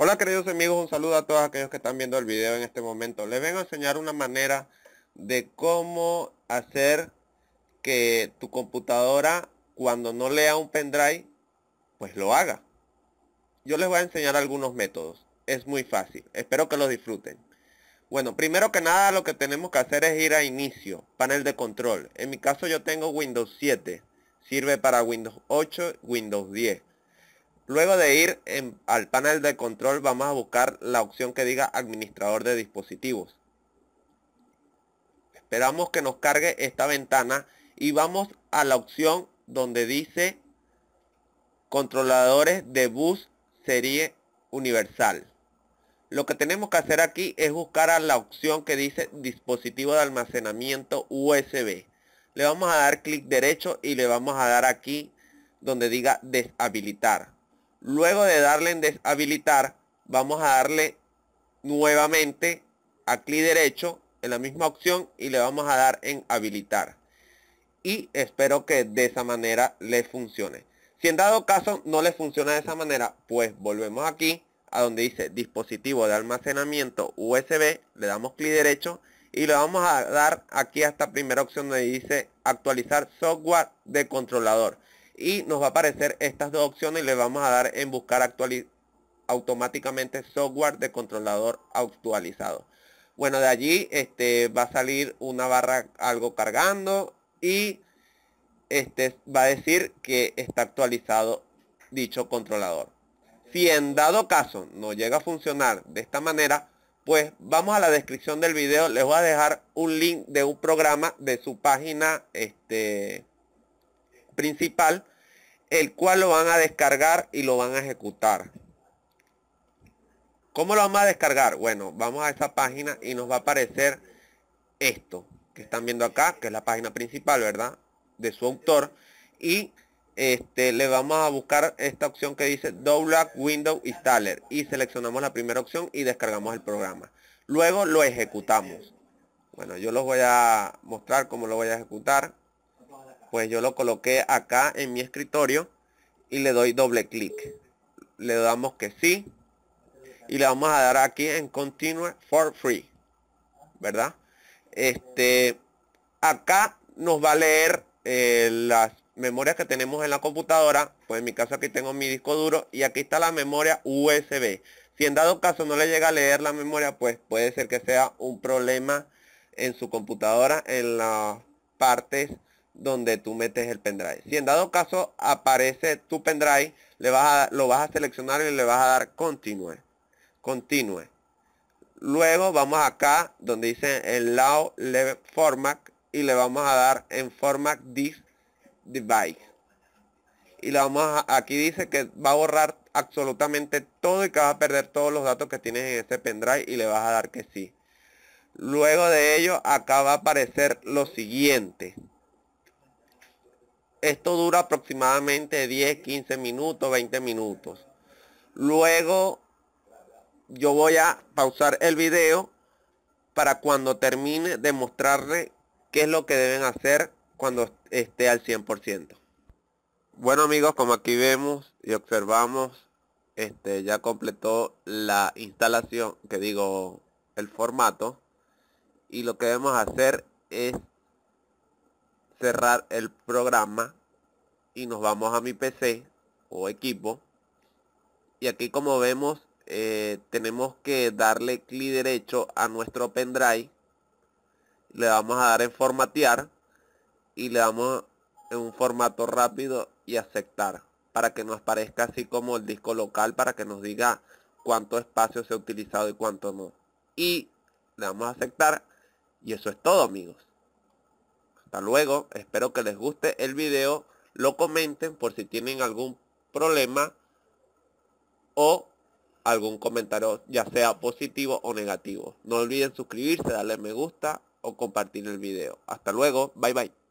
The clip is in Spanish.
Hola queridos amigos, un saludo a todos aquellos que están viendo el video en este momento. Les vengo a enseñar una manera de cómo hacer que tu computadora cuando no lea un pendrive, pues lo haga. Yo les voy a enseñar algunos métodos. Es muy fácil. Espero que los disfruten. Bueno, primero que nada lo que tenemos que hacer es ir a inicio, panel de control. En mi caso yo tengo Windows 7. Sirve para Windows 8, Windows 10. Luego de ir al panel de control vamos a buscar la opción que diga administrador de dispositivos. Esperamos que nos cargue esta ventana y vamos a la opción donde dice controladores de bus serie universal. Lo que tenemos que hacer aquí es buscar a la opción que dice dispositivo de almacenamiento USB. Le vamos a dar clic derecho y le vamos a dar aquí donde diga deshabilitar. Luego de darle en deshabilitar, vamos a darle nuevamente a clic derecho en la misma opción y le vamos a dar en habilitar. Y espero que de esa manera le funcione. Si en dado caso no le funciona de esa manera, pues volvemos aquí a donde dice dispositivo de almacenamiento USB, le damos clic derecho y le vamos a dar aquí a esta primera opción donde dice actualizar software de controlador y nos va a aparecer estas dos opciones le vamos a dar en buscar automáticamente software de controlador actualizado. Bueno, de allí este, va a salir una barra algo cargando y este, va a decir que está actualizado dicho controlador. Si en dado caso no llega a funcionar de esta manera, pues vamos a la descripción del video. Les voy a dejar un link de un programa de su página este, principal, el cual lo van a descargar y lo van a ejecutar. ¿Cómo lo vamos a descargar? Bueno, vamos a esa página y nos va a aparecer esto que están viendo acá, que es la página principal, ¿verdad? De su autor. Y este, le vamos a buscar esta opción que dice Double Window Installer y seleccionamos la primera opción y descargamos el programa. Luego lo ejecutamos. Bueno, yo los voy a mostrar cómo lo voy a ejecutar pues yo lo coloqué acá en mi escritorio y le doy doble clic. Le damos que sí y le vamos a dar aquí en continue for free, ¿verdad? Este, acá nos va a leer eh, las memorias que tenemos en la computadora. Pues en mi caso aquí tengo mi disco duro y aquí está la memoria USB. Si en dado caso no le llega a leer la memoria, pues puede ser que sea un problema en su computadora en las partes donde tú metes el pendrive. Si en dado caso aparece tu pendrive, le vas a, lo vas a seleccionar y le vas a dar continue. Continue. Luego vamos acá donde dice el lado le Format y le vamos a dar en Format This Device. Y la vamos aquí dice que va a borrar absolutamente todo y que va a perder todos los datos que tienes en ese pendrive y le vas a dar que sí. Luego de ello acá va a aparecer lo siguiente. Esto dura aproximadamente 10, 15 minutos, 20 minutos. Luego yo voy a pausar el video para cuando termine demostrarle qué es lo que deben hacer cuando esté al 100%. Bueno amigos, como aquí vemos y observamos, este ya completó la instalación, que digo, el formato. Y lo que debemos hacer es cerrar el programa y nos vamos a mi PC o equipo. Y aquí como vemos eh, tenemos que darle clic derecho a nuestro pendrive. Le vamos a dar en formatear y le damos en un formato rápido y aceptar para que nos parezca así como el disco local para que nos diga cuánto espacio se ha utilizado y cuánto no. Y le damos a aceptar y eso es todo amigos. Hasta luego, espero que les guste el video, lo comenten por si tienen algún problema o algún comentario ya sea positivo o negativo. No olviden suscribirse, darle me gusta o compartir el video. Hasta luego, bye bye.